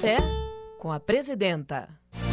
Café com a Presidenta.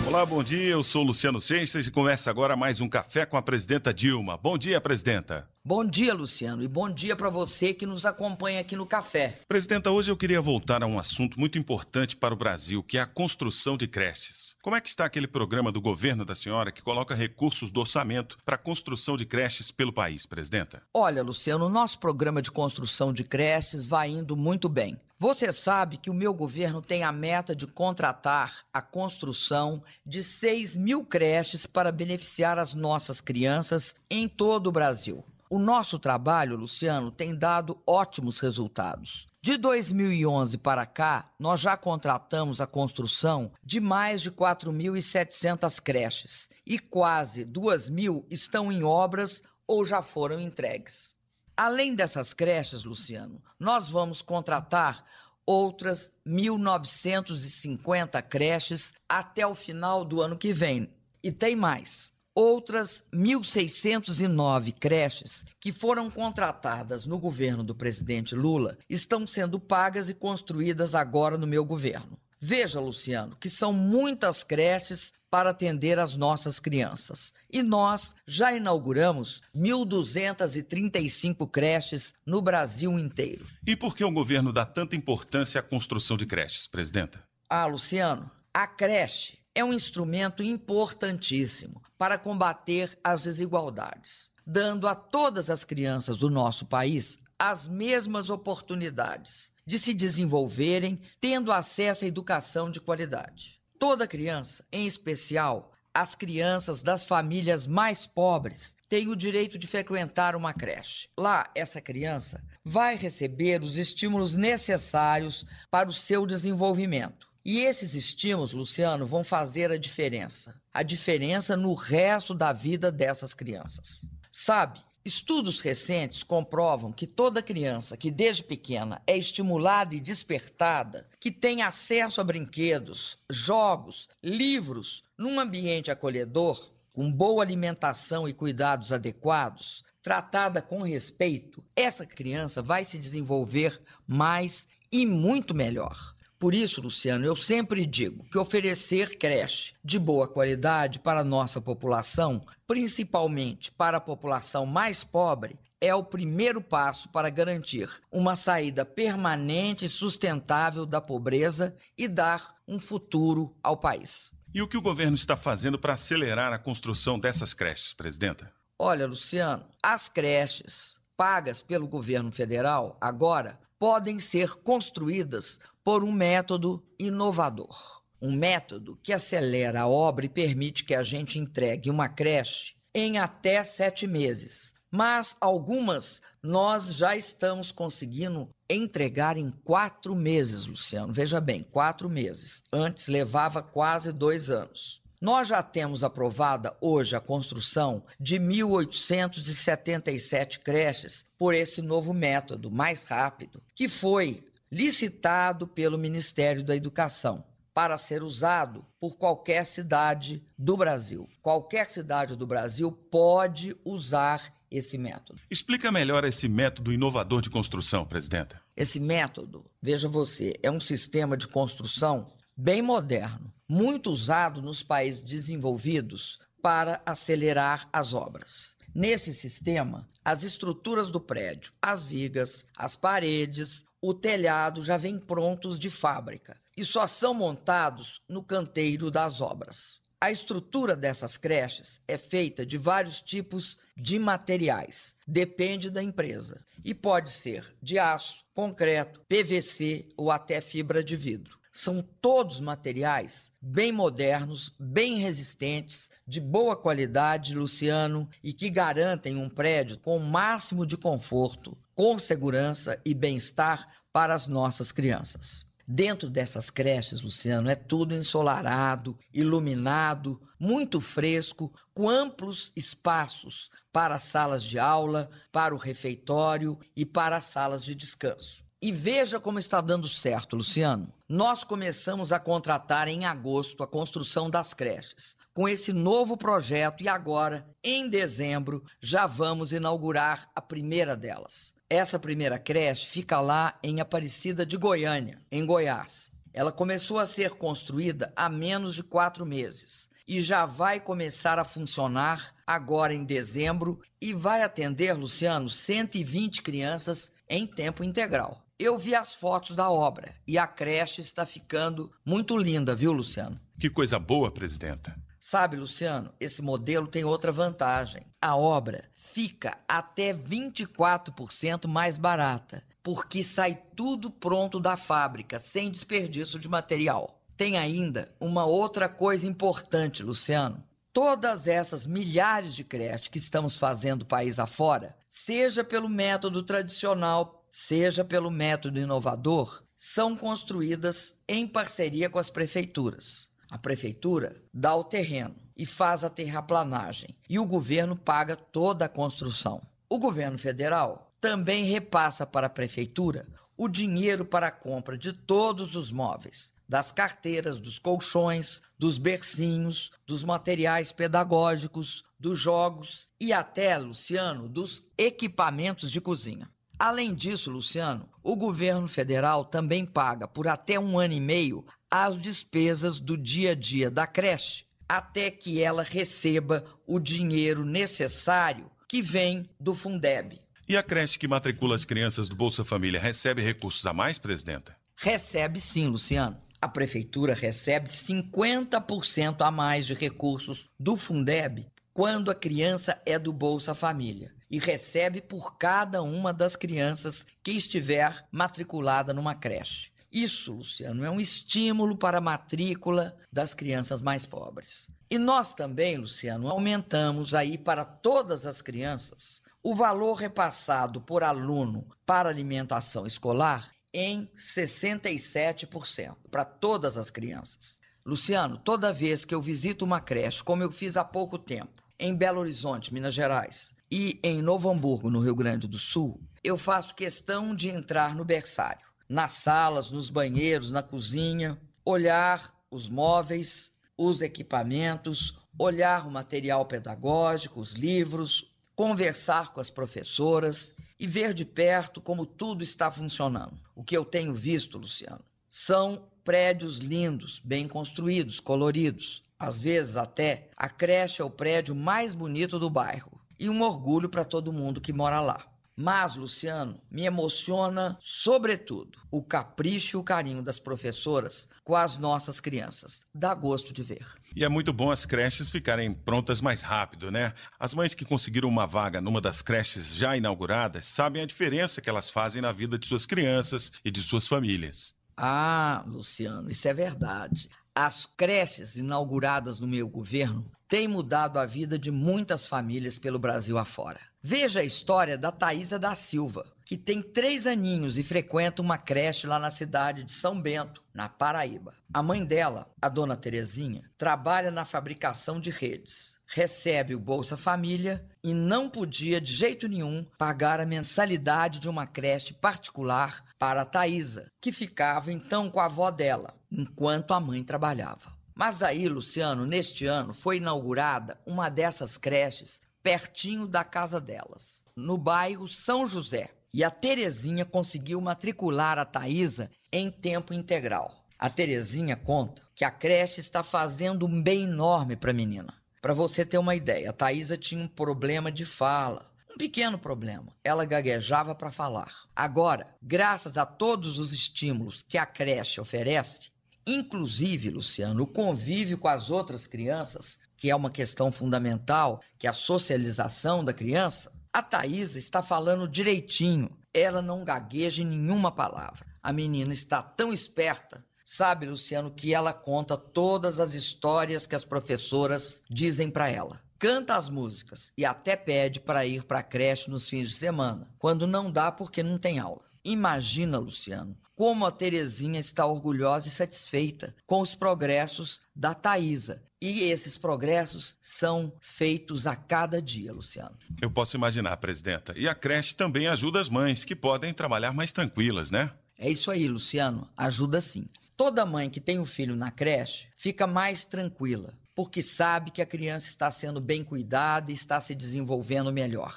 Olá, bom dia. Eu sou Luciano Seixas e começa agora mais um Café com a Presidenta Dilma. Bom dia, Presidenta. Bom dia, Luciano, e bom dia para você que nos acompanha aqui no Café. Presidenta, hoje eu queria voltar a um assunto muito importante para o Brasil, que é a construção de creches. Como é que está aquele programa do governo da senhora que coloca recursos do orçamento para a construção de creches pelo país, Presidenta? Olha, Luciano, o nosso programa de construção de creches vai indo muito bem. Você sabe que o meu governo tem a meta de contratar a construção de 6 mil creches para beneficiar as nossas crianças em todo o Brasil. O nosso trabalho, Luciano, tem dado ótimos resultados. De 2011 para cá, nós já contratamos a construção de mais de 4.700 creches e quase 2.000 estão em obras ou já foram entregues. Além dessas creches, Luciano, nós vamos contratar outras 1.950 creches até o final do ano que vem. E tem mais outras 1.609 creches que foram contratadas no governo do presidente Lula estão sendo pagas e construídas agora no meu governo. Veja, Luciano, que são muitas creches para atender as nossas crianças. E nós já inauguramos 1.235 creches no Brasil inteiro. E por que o governo dá tanta importância à construção de creches, presidenta? Ah, Luciano, a creche é um instrumento importantíssimo para combater as desigualdades, dando a todas as crianças do nosso país as mesmas oportunidades de se desenvolverem, tendo acesso à educação de qualidade. Toda criança, em especial as crianças das famílias mais pobres têm o direito de frequentar uma creche. Lá, essa criança vai receber os estímulos necessários para o seu desenvolvimento e esses estímulos, Luciano, vão fazer a diferença. A diferença no resto da vida dessas crianças. Sabe, estudos recentes comprovam que toda criança que desde pequena é estimulada e despertada, que tem acesso a brinquedos, jogos, livros, num ambiente acolhedor, com boa alimentação e cuidados adequados, tratada com respeito, essa criança vai se desenvolver mais e muito melhor. Por isso, Luciano, eu sempre digo que oferecer creche de boa qualidade para a nossa população, principalmente para a população mais pobre, é o primeiro passo para garantir uma saída permanente e sustentável da pobreza e dar um futuro ao país. E o que o governo está fazendo para acelerar a construção dessas creches, presidenta? Olha, Luciano, as creches pagas pelo governo federal agora podem ser construídas por um método inovador. Um método que acelera a obra e permite que a gente entregue uma creche em até sete meses. Mas algumas nós já estamos conseguindo entregar em quatro meses, Luciano. Veja bem, quatro meses. Antes levava quase dois anos. Nós já temos aprovada hoje a construção de 1.877 creches por esse novo método, mais rápido, que foi licitado pelo Ministério da Educação para ser usado por qualquer cidade do Brasil. Qualquer cidade do Brasil pode usar esse método. Explica melhor esse método inovador de construção, presidenta. Esse método, veja você, é um sistema de construção bem moderno, muito usado nos países desenvolvidos para acelerar as obras. Nesse sistema, as estruturas do prédio, as vigas, as paredes, o telhado já vêm prontos de fábrica e só são montados no canteiro das obras. A estrutura dessas creches é feita de vários tipos de materiais, depende da empresa, e pode ser de aço, concreto, PVC ou até fibra de vidro. São todos materiais bem modernos, bem resistentes, de boa qualidade, Luciano, e que garantem um prédio com o máximo de conforto, com segurança e bem-estar para as nossas crianças. Dentro dessas creches, Luciano, é tudo ensolarado, iluminado, muito fresco, com amplos espaços para as salas de aula, para o refeitório e para as salas de descanso. E veja como está dando certo, Luciano. Nós começamos a contratar em agosto a construção das creches. Com esse novo projeto, e agora, em dezembro, já vamos inaugurar a primeira delas. Essa primeira creche fica lá em Aparecida de Goiânia, em Goiás. Ela começou a ser construída há menos de quatro meses e já vai começar a funcionar agora em dezembro e vai atender, Luciano, 120 crianças em tempo integral. Eu vi as fotos da obra e a creche está ficando muito linda, viu, Luciano? Que coisa boa, presidenta. Sabe, Luciano, esse modelo tem outra vantagem. A obra fica até 24% mais barata, porque sai tudo pronto da fábrica, sem desperdício de material. Tem ainda uma outra coisa importante, Luciano todas essas milhares de creches que estamos fazendo país afora, seja pelo método tradicional seja pelo método inovador, são construídas em parceria com as prefeituras. A prefeitura dá o terreno e faz a terraplanagem, e o governo paga toda a construção. O governo federal também repassa para a prefeitura o dinheiro para a compra de todos os móveis, das carteiras, dos colchões, dos bercinhos, dos materiais pedagógicos, dos jogos e até, Luciano, dos equipamentos de cozinha. Além disso, Luciano, o governo federal também paga por até um ano e meio as despesas do dia a dia da creche, até que ela receba o dinheiro necessário que vem do Fundeb. E a creche que matricula as crianças do Bolsa Família recebe recursos a mais, presidenta? Recebe sim, Luciano. A prefeitura recebe 50% a mais de recursos do Fundeb quando a criança é do Bolsa Família e recebe por cada uma das crianças que estiver matriculada numa creche. Isso, Luciano, é um estímulo para a matrícula das crianças mais pobres. E nós também, Luciano, aumentamos aí para todas as crianças o valor repassado por aluno para alimentação escolar em 67% para todas as crianças. Luciano, toda vez que eu visito uma creche, como eu fiz há pouco tempo, em Belo Horizonte, Minas Gerais, e em Novo Hamburgo, no Rio Grande do Sul, eu faço questão de entrar no berçário, nas salas, nos banheiros, na cozinha, olhar os móveis, os equipamentos, olhar o material pedagógico, os livros, conversar com as professoras e ver de perto como tudo está funcionando. O que eu tenho visto, Luciano, são prédios lindos, bem construídos, coloridos. Às vezes até a creche é o prédio mais bonito do bairro e um orgulho para todo mundo que mora lá. Mas, Luciano, me emociona, sobretudo, o capricho e o carinho das professoras com as nossas crianças. Dá gosto de ver. E é muito bom as creches ficarem prontas mais rápido, né? As mães que conseguiram uma vaga numa das creches já inauguradas sabem a diferença que elas fazem na vida de suas crianças e de suas famílias. Ah, Luciano, isso é verdade. As creches inauguradas no meu governo têm mudado a vida de muitas famílias pelo Brasil afora. Veja a história da Thaisa da Silva, que tem três aninhos e frequenta uma creche lá na cidade de São Bento, na Paraíba. A mãe dela, a dona Terezinha, trabalha na fabricação de redes, recebe o Bolsa Família e não podia de jeito nenhum pagar a mensalidade de uma creche particular para a Thaisa, que ficava então com a avó dela, enquanto a mãe trabalhava. Mas aí, Luciano, neste ano foi inaugurada uma dessas creches pertinho da casa delas, no bairro São José, e a Terezinha conseguiu matricular a Thaisa em tempo integral. A Terezinha conta que a creche está fazendo um bem enorme para a menina. Para você ter uma ideia, a Thaisa tinha um problema de fala, um pequeno problema. Ela gaguejava para falar. Agora, graças a todos os estímulos que a creche oferece, inclusive, Luciano, o convívio com as outras crianças, que é uma questão fundamental, que é a socialização da criança, a Thaisa está falando direitinho. Ela não gagueja em nenhuma palavra. A menina está tão esperta Sabe, Luciano, que ela conta todas as histórias que as professoras dizem para ela canta as músicas e até pede para ir para a creche nos fins de semana, quando não dá porque não tem aula. Imagina, Luciano, como a Terezinha está orgulhosa e satisfeita com os progressos da Thaisa. E esses progressos são feitos a cada dia, Luciano. Eu posso imaginar, presidenta. E a creche também ajuda as mães, que podem trabalhar mais tranquilas, né? É isso aí, Luciano. Ajuda sim. Toda mãe que tem um filho na creche fica mais tranquila, porque sabe que a criança está sendo bem cuidada e está se desenvolvendo melhor.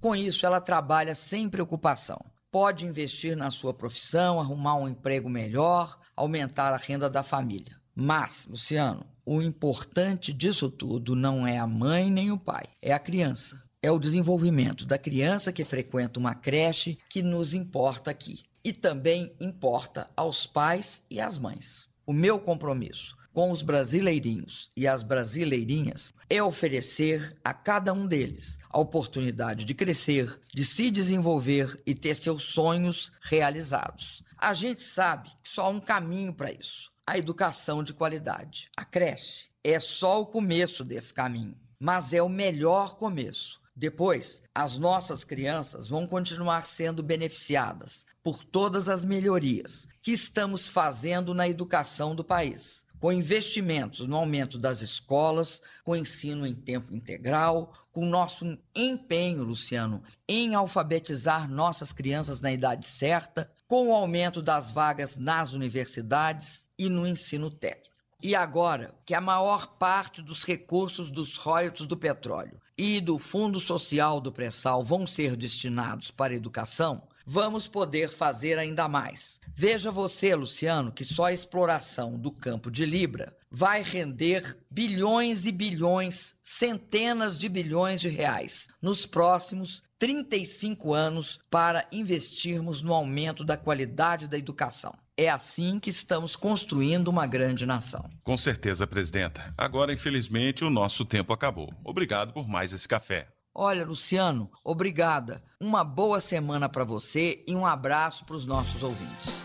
Com isso, ela trabalha sem preocupação. Pode investir na sua profissão, arrumar um emprego melhor, aumentar a renda da família. Mas, Luciano, o importante disso tudo não é a mãe nem o pai, é a criança. É o desenvolvimento da criança que frequenta uma creche que nos importa aqui e também importa aos pais e às mães. O meu compromisso com os brasileirinhos e as brasileirinhas é oferecer a cada um deles a oportunidade de crescer, de se desenvolver e ter seus sonhos realizados. A gente sabe que só há um caminho para isso: a educação de qualidade, a creche. É só o começo desse caminho, mas é o melhor começo depois, as nossas crianças vão continuar sendo beneficiadas por todas as melhorias que estamos fazendo na educação do país, com investimentos no aumento das escolas, com ensino em tempo integral, com nosso empenho, Luciano, em alfabetizar nossas crianças na idade certa, com o aumento das vagas nas universidades e no ensino técnico. E agora que é a maior parte dos recursos dos royalties do petróleo e do Fundo Social do pré-sal vão ser destinados para educação, vamos poder fazer ainda mais. Veja você, Luciano, que só a exploração do campo de Libra vai render bilhões e bilhões, centenas de bilhões de reais nos próximos 35 anos para investirmos no aumento da qualidade da educação. É assim que estamos construindo uma grande nação. Com certeza, presidenta. Agora, infelizmente, o nosso tempo acabou. Obrigado por mais esse café. Olha, Luciano, obrigada. Uma boa semana para você e um abraço para os nossos ouvintes.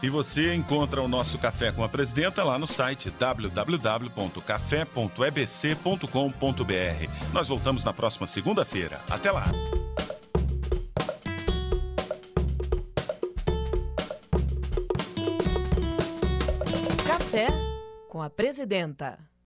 E você encontra o nosso Café com a Presidenta lá no site www.café.ebc.com.br. Nós voltamos na próxima segunda-feira. Até lá! Café com a Presidenta.